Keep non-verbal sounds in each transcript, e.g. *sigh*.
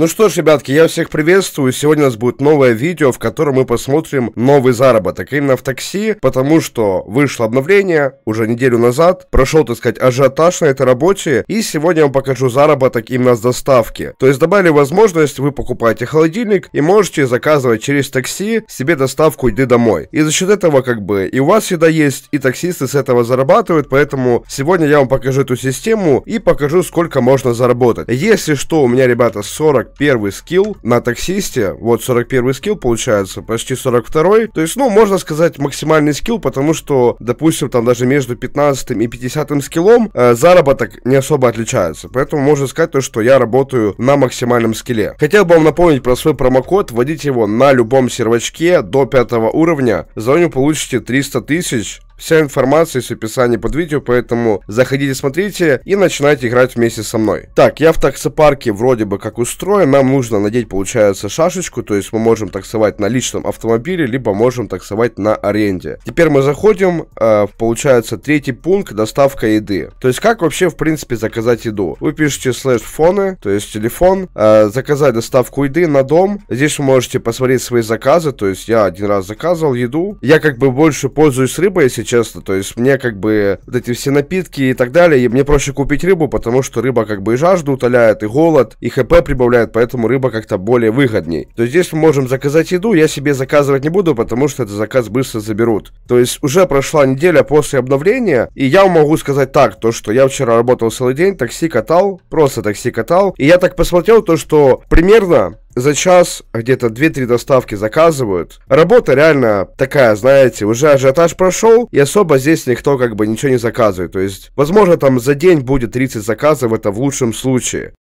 Ну что ж, ребятки, я всех приветствую. Сегодня у нас будет новое видео, в котором мы посмотрим новый заработок именно в такси, потому что вышло обновление уже неделю назад, прошел, так сказать, ажиотаж на этой работе, и сегодня я вам покажу заработок именно с доставки. То есть добавили возможность, вы покупаете холодильник и можете заказывать через такси себе доставку еды домой. И за счет этого как бы и у вас еда есть, и таксисты с этого зарабатывают, поэтому сегодня я вам покажу эту систему и покажу, сколько можно заработать. Если что, у меня, ребята, 40 41 скилл на таксисте. Вот 41 скилл получается, почти 42. То есть, ну, можно сказать, максимальный скилл, потому что, допустим, там даже между 15 и 50 скиллом э, заработок не особо отличается. Поэтому можно сказать то, что я работаю на максимальном скилле. Хотел бы вам напомнить про свой промокод. Вводите его на любом сервачке до 5 уровня. За него получите 300 тысяч Вся информация есть в описании под видео, поэтому заходите, смотрите и начинайте играть вместе со мной. Так, я в таксопарке вроде бы как устроен, нам нужно надеть получается шашечку, то есть мы можем таксовать на личном автомобиле, либо можем таксовать на аренде. Теперь мы заходим, э, получается третий пункт, доставка еды. То есть как вообще в принципе заказать еду? Вы пишете слэш фоны, то есть телефон, э, заказать доставку еды на дом. Здесь вы можете посмотреть свои заказы, то есть я один раз заказывал еду. Я как бы больше пользуюсь рыбой, если честно. То есть мне как бы вот эти все напитки и так далее, и мне проще купить рыбу, потому что рыба как бы и жажду утоляет, и голод, и хп прибавляет, поэтому рыба как-то более выгодней. То есть здесь мы можем заказать еду, я себе заказывать не буду, потому что этот заказ быстро заберут. То есть уже прошла неделя после обновления, и я могу сказать так, то что я вчера работал целый день, такси катал, просто такси катал, и я так посмотрел то, что примерно за час где-то 2-3 доставки заказывают. Работа реально такая, знаете, уже ажиотаж прошел, и особо здесь никто как бы ничего не заказывает. То есть, возможно, там за день будет 30 заказов, это в лучшем случае.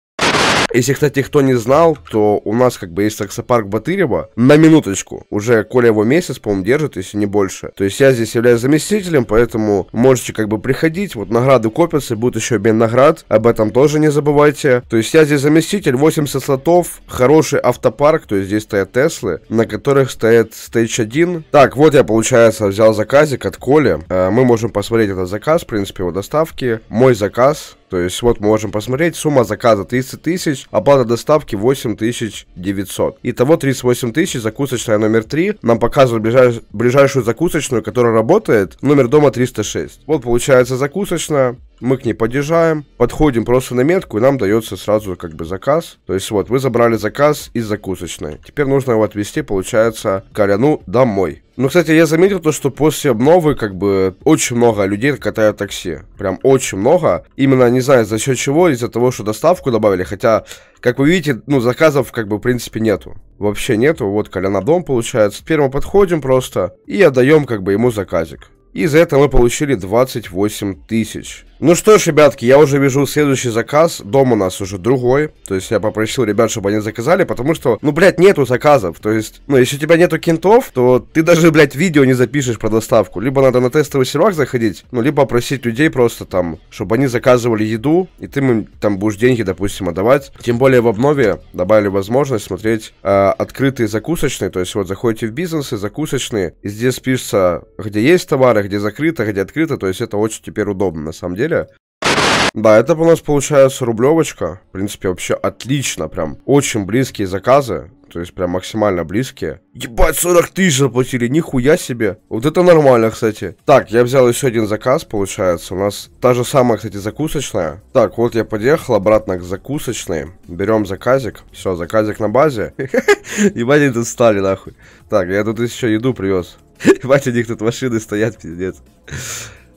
Если, кстати, кто не знал, то у нас как бы есть таксопарк Батырева. На минуточку. Уже Коля его месяц, по-моему, держит, если не больше. То есть я здесь являюсь заместителем, поэтому можете как бы приходить. Вот награды копятся, будет еще обмен наград. Об этом тоже не забывайте. То есть я здесь заместитель, 80 слотов, хороший автопарк. То есть здесь стоят Теслы, на которых стоит Stage 1. Так, вот я, получается, взял заказик от Коля. Э, мы можем посмотреть этот заказ, в принципе, его доставки. Мой заказ. То есть вот мы можем посмотреть, сумма заказа 30 тысяч, оплата доставки 8900. Итого 38 тысяч, закусочная номер 3. Нам показывают ближайш... ближайшую закусочную, которая работает, номер дома 306. Вот получается закусочная, мы к ней подъезжаем, подходим просто на метку, и нам дается сразу как бы заказ. То есть вот, вы забрали заказ из закусочной. Теперь нужно его отвезти, получается, Коляну домой. Ну, кстати, я заметил то, что после обновы, как бы, очень много людей катают такси. Прям очень много. Именно, не знаю, за счет чего, из-за того, что доставку добавили. Хотя, как вы видите, ну, заказов, как бы, в принципе, нету. Вообще нету. Вот, Коля на дом, получается. Теперь мы подходим просто и отдаем, как бы, ему заказик. И за это мы получили 28 тысяч. Ну что ж, ребятки, я уже вижу следующий заказ. Дом у нас уже другой. То есть я попросил ребят, чтобы они заказали, потому что, ну, блядь, нету заказов. То есть, ну, если у тебя нету кентов, то ты даже, блядь, видео не запишешь про доставку. Либо надо на тестовый сервак заходить, ну, либо просить людей просто там, чтобы они заказывали еду, и ты им там будешь деньги, допустим, отдавать. Тем более в обнове добавили возможность смотреть э, открытые закусочные. То есть вот заходите в бизнесы, закусочные, и здесь пишется, где есть товары, где закрыто, где открыто. То есть это очень теперь удобно, на самом деле неделя. Да, это у нас получается рублевочка. В принципе, вообще отлично. Прям очень близкие заказы. То есть прям максимально близкие. Ебать, 40 тысяч заплатили, нихуя себе. Вот это нормально, кстати. Так, я взял еще один заказ, получается. У нас та же самая, кстати, закусочная. Так, вот я подъехал обратно к закусочной. Берем заказик. Все, заказик на базе. *laughs* Ебать, они тут стали, нахуй. Так, я тут еще еду привез. *laughs* Ебать, у них тут машины стоят, пиздец.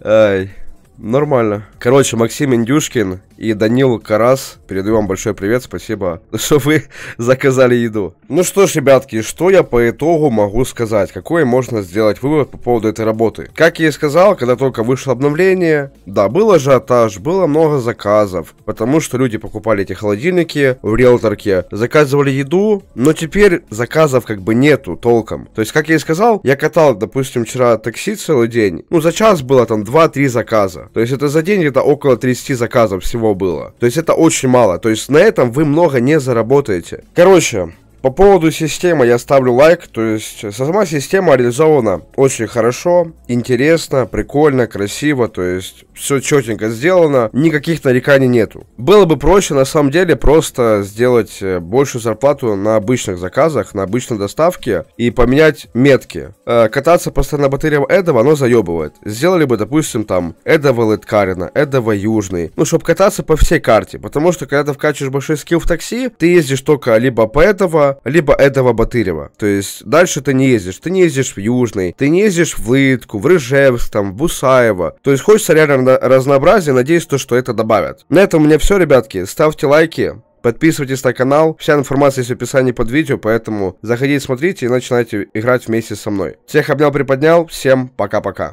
Ай. Нормально. Короче, Максим Индюшкин и Данил Карас, передаю вам большой привет, спасибо, *laughs* что вы заказали еду. Ну что ж, ребятки, что я по итогу могу сказать? Какой можно сделать вывод по поводу этой работы? Как я и сказал, когда только вышло обновление, да, был ажиотаж, было много заказов, потому что люди покупали эти холодильники в риэлторке, заказывали еду, но теперь заказов как бы нету толком. То есть, как я и сказал, я катал, допустим, вчера такси целый день, ну, за час было там 2-3 заказа заказа. То есть это за день это около 30 заказов всего было. То есть это очень мало. То есть на этом вы много не заработаете. Короче, по поводу системы я ставлю лайк, то есть э, сама система реализована очень хорошо, интересно, прикольно, красиво, то есть все четенько сделано, никаких нареканий нету. Было бы проще на самом деле просто сделать э, большую зарплату на обычных заказах, на обычной доставке и поменять метки. Э, кататься постоянно батареям этого, оно заебывает. Сделали бы, допустим, там Эдова Литкарина, Эдова Южный, ну, чтобы кататься по всей карте, потому что когда ты вкачиваешь большой скилл в такси, ты ездишь только либо по этого, либо этого Батырева. То есть дальше ты не ездишь. Ты не ездишь в Южный, ты не ездишь в Лытку, в Рыжевск, там, в Бусаево. То есть хочется реально разнообразия, надеюсь, то, что это добавят. На этом у меня все, ребятки. Ставьте лайки, Подписывайтесь на канал, вся информация есть в описании под видео, поэтому заходите, смотрите и начинайте играть вместе со мной. Всех обнял, приподнял, всем пока-пока.